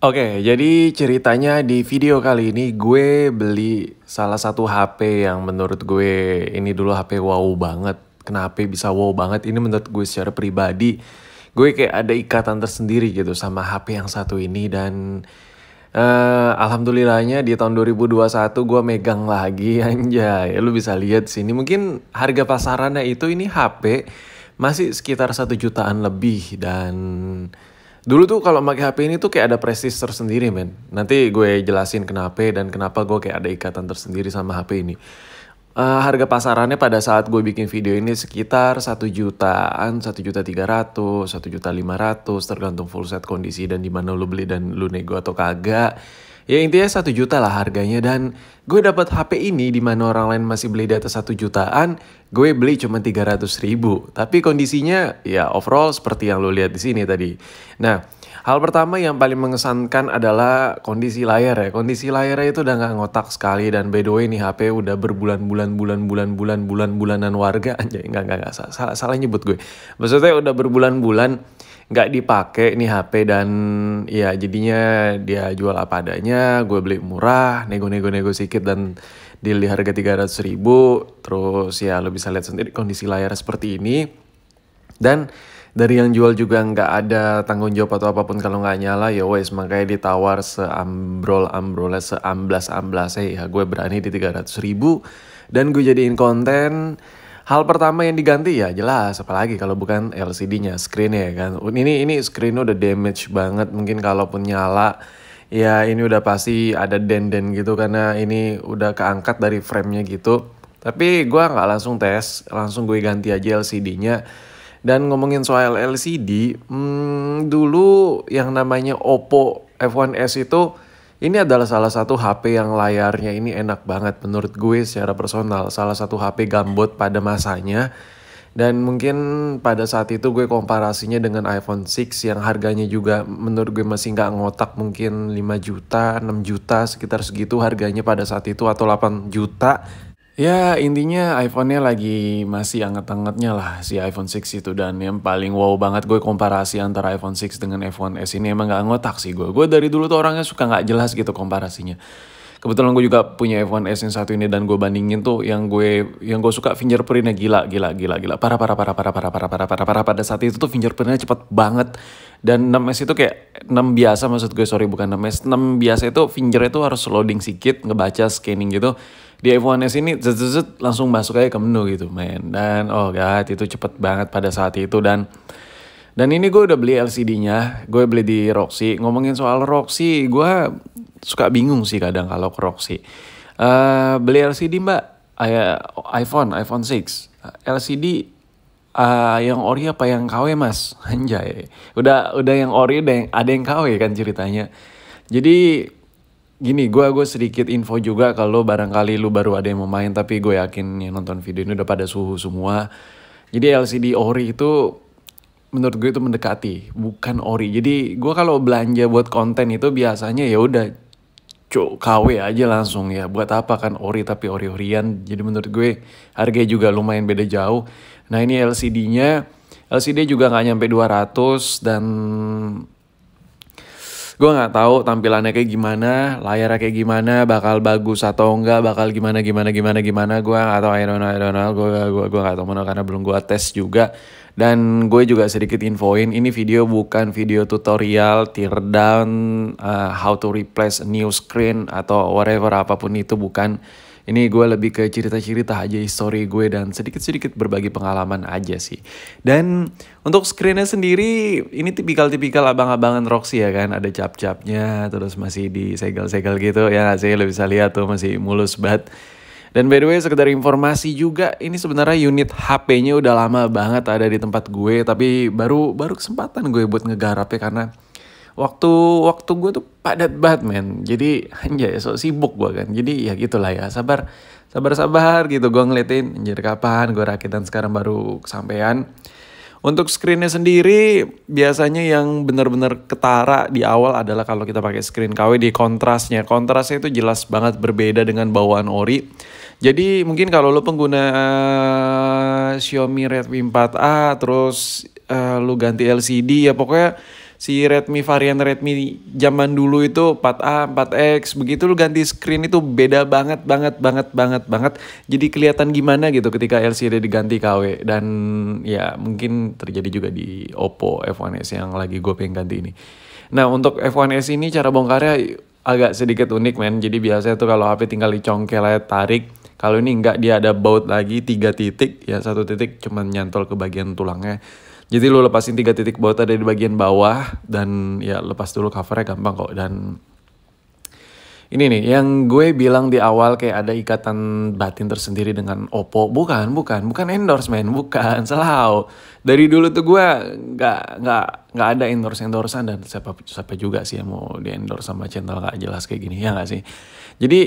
Oke, okay, jadi ceritanya di video kali ini gue beli salah satu HP yang menurut gue ini dulu HP wow banget. Kenapa bisa wow banget? Ini menurut gue secara pribadi gue kayak ada ikatan tersendiri gitu sama HP yang satu ini dan uh, alhamdulillahnya di tahun 2021 gue megang lagi anjay. Lu bisa lihat sini mungkin harga pasarannya itu ini HP masih sekitar satu jutaan lebih dan Dulu tuh kalau pakai HP ini tuh kayak ada prestis tersendiri men. Nanti gue jelasin kenapa dan kenapa gue kayak ada ikatan tersendiri sama HP ini. Uh, harga pasarannya pada saat gue bikin video ini sekitar 1 jutaan, 1 juta 300, 1 juta 500 tergantung full set kondisi dan di mana lu beli dan lo nego atau kagak. Ya intinya satu juta lah harganya dan gue dapat HP ini di mana orang lain masih beli di atas satu jutaan, gue beli cuma tiga ratus ribu. Tapi kondisinya ya overall seperti yang lo lihat di sini tadi. Nah, hal pertama yang paling mengesankan adalah kondisi layar ya. Kondisi layarnya itu udah nggak ngotak sekali dan by the way nih HP udah berbulan-bulan bulan-bulan bulan-bulan bulanan warga aja nggak nggak salah, salah salah nyebut gue. Maksudnya udah berbulan-bulan nggak dipakai nih HP dan ya jadinya dia jual apa adanya gue beli murah nego-nego nego sedikit dan dilihat di harga 300 ribu terus ya lo bisa lihat sendiri kondisi layar seperti ini dan dari yang jual juga nggak ada tanggung jawab atau apapun kalau nggak nyala ya wes makanya ditawar seambrol ambrolnya seamblas amblas ya gue berani di 300 ribu dan gue jadiin konten Hal pertama yang diganti ya jelas, apalagi kalau bukan LCD-nya, screen ya kan. Ini ini screen udah damage banget, mungkin kalaupun nyala ya ini udah pasti ada den gitu karena ini udah keangkat dari frame-nya gitu. Tapi gue nggak langsung tes, langsung gue ganti aja LCD-nya. Dan ngomongin soal LCD, hmm, dulu yang namanya Oppo F1S itu ini adalah salah satu HP yang layarnya ini enak banget menurut gue secara personal. Salah satu HP gambut pada masanya. Dan mungkin pada saat itu gue komparasinya dengan iPhone 6 yang harganya juga menurut gue masih nggak ngotak mungkin 5 juta, 6 juta sekitar segitu harganya pada saat itu atau 8 juta Ya intinya iPhone-nya lagi masih anget-angetnya lah si iPhone 6 itu dan yang paling wow banget gue komparasi antara iPhone 6 dengan iPhone S ini emang gak ngotak sih gue. Gue dari dulu tuh orangnya suka gak jelas gitu komparasinya. Kebetulan gue juga punya iPhone S yang satu ini dan gue bandingin tuh yang gue yang gue suka fingerprintnya gila gila gila gila parah parah parah parah parah parah parah parah parah pada saat itu tuh fingerprintnya cepet banget dan 6S itu kayak 6 biasa maksud gue sorry bukan 6S 6 biasa itu fingernya tuh harus loading sedikit ngebaca scanning gitu di F1S ini zet, zet, zet, langsung masuk aja ke menu gitu men dan oh god itu cepet banget pada saat itu dan dan ini gue udah beli LCD-nya, gue beli di Roxy. Ngomongin soal Roxy, gue suka bingung sih kadang kalau ke Roxy. Uh, beli LCD mbak, uh, iPhone, iPhone 6. LCD uh, eh, yang ori apa yang KW mas? Anjay. Udah udah yang ori ada yang ada yang KW kan ceritanya. Jadi gini gue gue sedikit info juga kalau barangkali lu baru ada yang mau main tapi gue yakin yang nonton video ini udah pada suhu semua jadi LCD ori itu menurut gue itu mendekati bukan ori jadi gue kalau belanja buat konten itu biasanya ya udah cok KW aja langsung ya buat apa kan ori tapi ori orian jadi menurut gue harganya juga lumayan beda jauh nah ini LCD nya LCD juga nggak nyampe 200 dan gue nggak tahu tampilannya kayak gimana layarnya kayak gimana bakal bagus atau enggak bakal gimana gimana gimana gimana gue atau I don't know I don't know gue gue gue nggak tahu mana karena belum gue tes juga dan gue juga sedikit infoin ini video bukan video tutorial teardown uh, how to replace new screen atau whatever apapun itu bukan ini gue lebih ke cerita-cerita aja histori gue dan sedikit-sedikit berbagi pengalaman aja sih. Dan untuk screennya sendiri, ini tipikal-tipikal abang-abangan Roxy ya kan. Ada cap-capnya, terus masih di segel segel gitu. Ya sih, lo bisa lihat tuh masih mulus banget. Dan by the way sekedar informasi juga ini sebenarnya unit HP-nya udah lama banget ada di tempat gue tapi baru baru kesempatan gue buat ngegarapnya karena waktu waktu gue tuh padat banget men jadi anjay so sibuk gue kan jadi ya gitulah ya sabar sabar sabar gitu gue ngeliatin anjir kapan gue rakitan sekarang baru kesampaian untuk screennya sendiri biasanya yang benar-benar ketara di awal adalah kalau kita pakai screen KW di kontrasnya. Kontrasnya itu jelas banget berbeda dengan bawaan ori. Jadi mungkin kalau lo pengguna eh, Xiaomi Redmi 4A terus uh, eh, lo ganti LCD ya pokoknya si Redmi varian Redmi zaman dulu itu 4A, 4X, begitu lu ganti screen itu beda banget banget banget banget banget. Jadi kelihatan gimana gitu ketika LCD diganti KW dan ya mungkin terjadi juga di Oppo F1s yang lagi gue pengen ganti ini. Nah untuk F1s ini cara bongkarnya agak sedikit unik men. Jadi biasanya tuh kalau HP tinggal dicongkel aja tarik, kalau ini enggak dia ada baut lagi tiga titik ya satu titik cuman nyantol ke bagian tulangnya jadi lu lepasin tiga titik bawah di bagian bawah dan ya lepas dulu covernya gampang kok dan ini nih yang gue bilang di awal kayak ada ikatan batin tersendiri dengan Oppo bukan bukan bukan endorsement bukan selalu dari dulu tuh gue nggak nggak nggak ada endorse endorsean dan siapa siapa juga sih yang mau di endorse sama channel gak jelas kayak gini ya nggak sih jadi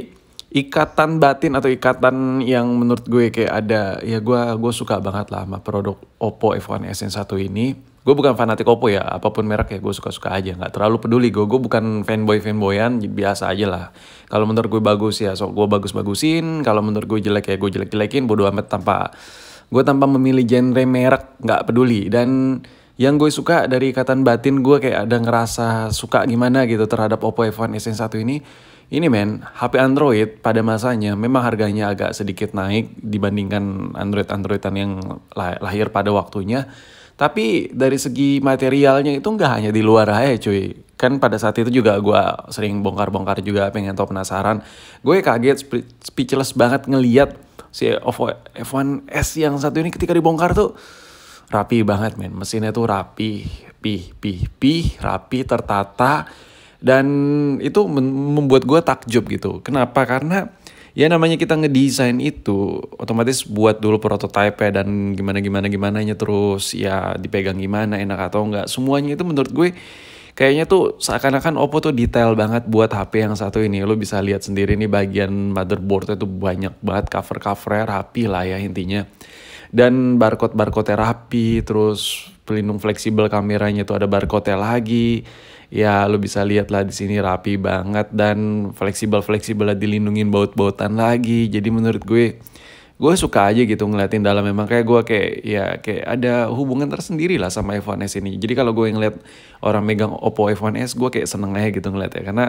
ikatan batin atau ikatan yang menurut gue kayak ada ya gue gue suka banget lah sama produk Oppo F1 SN1 ini gue bukan fanatik Oppo ya apapun merek ya gue suka suka aja nggak terlalu peduli gue gue bukan fanboy fanboyan biasa aja lah kalau menurut gue bagus ya so gue bagus bagusin kalau menurut gue jelek ya gue jelek jelekin bodo amat tanpa gue tanpa memilih genre merek nggak peduli dan yang gue suka dari ikatan batin gue kayak ada ngerasa suka gimana gitu terhadap Oppo F1 SN1 ini ini men, HP Android pada masanya memang harganya agak sedikit naik dibandingkan Android-Androidan yang lahir pada waktunya. Tapi dari segi materialnya itu nggak hanya di luar aja cuy. Kan pada saat itu juga gue sering bongkar-bongkar juga pengen tau penasaran. Gue kaget speechless banget ngeliat si F1S yang satu ini ketika dibongkar tuh rapi banget men. Mesinnya tuh rapi, pih, pih, pih, rapi, tertata dan itu membuat gue takjub gitu kenapa karena ya namanya kita ngedesain itu otomatis buat dulu prototipe dan gimana gimana gimana nya terus ya dipegang gimana enak atau enggak semuanya itu menurut gue kayaknya tuh seakan-akan Oppo tuh detail banget buat HP yang satu ini lo bisa lihat sendiri nih bagian motherboardnya tuh banyak banget cover covernya rapi lah ya intinya dan barcode barcode rapi terus pelindung fleksibel kameranya tuh ada barcode lagi ya lo bisa lihat lah di sini rapi banget dan fleksibel fleksibel lah dilindungin baut-bautan lagi jadi menurut gue gue suka aja gitu ngeliatin dalam memang kayak gue kayak ya kayak ada hubungan tersendiri lah sama iPhone s ini jadi kalau gue ngeliat orang megang Oppo iPhone s gue kayak seneng aja gitu ngeliatnya karena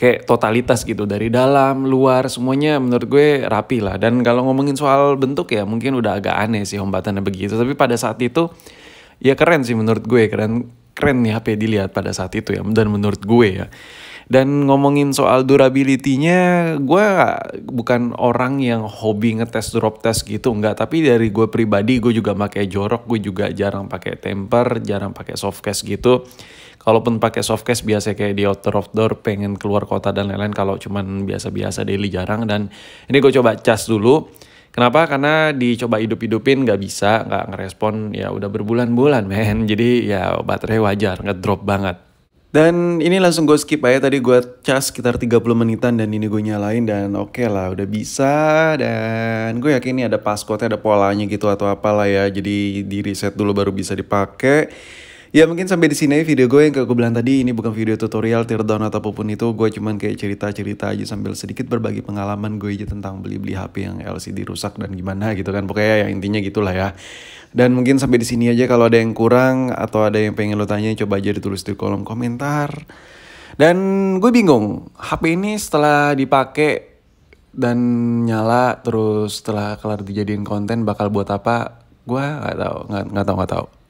kayak totalitas gitu dari dalam luar semuanya menurut gue rapi lah dan kalau ngomongin soal bentuk ya mungkin udah agak aneh sih hambatannya begitu tapi pada saat itu ya keren sih menurut gue keren keren nih HP dilihat pada saat itu ya dan menurut gue ya dan ngomongin soal durability-nya gue bukan orang yang hobi ngetes drop test gitu enggak tapi dari gue pribadi gue juga pakai jorok gue juga jarang pakai temper jarang pakai soft case gitu kalaupun pakai soft case biasa kayak di outdoor outdoor pengen keluar kota dan lain-lain kalau cuman biasa-biasa daily jarang dan ini gue coba cas dulu Kenapa? Karena dicoba hidup-hidupin nggak bisa, nggak ngerespon ya udah berbulan-bulan men. Jadi ya baterai wajar, ngedrop banget. Dan ini langsung gue skip aja tadi gue cas sekitar 30 menitan dan ini gue nyalain dan oke okay lah udah bisa dan gue yakin ini ada passcode ada polanya gitu atau apalah ya jadi di reset dulu baru bisa dipakai. Ya mungkin sampai di sini video gue yang kayak gue bilang tadi ini bukan video tutorial teardown ataupun itu gue cuman kayak cerita-cerita aja sambil sedikit berbagi pengalaman gue aja tentang beli-beli HP yang LCD rusak dan gimana gitu kan pokoknya ya intinya gitulah ya. Dan mungkin sampai di sini aja kalau ada yang kurang atau ada yang pengen lo tanya coba aja ditulis di kolom komentar. Dan gue bingung HP ini setelah dipakai dan nyala terus setelah kelar dijadiin konten bakal buat apa gue nggak tahu nggak nggak tahu nggak tahu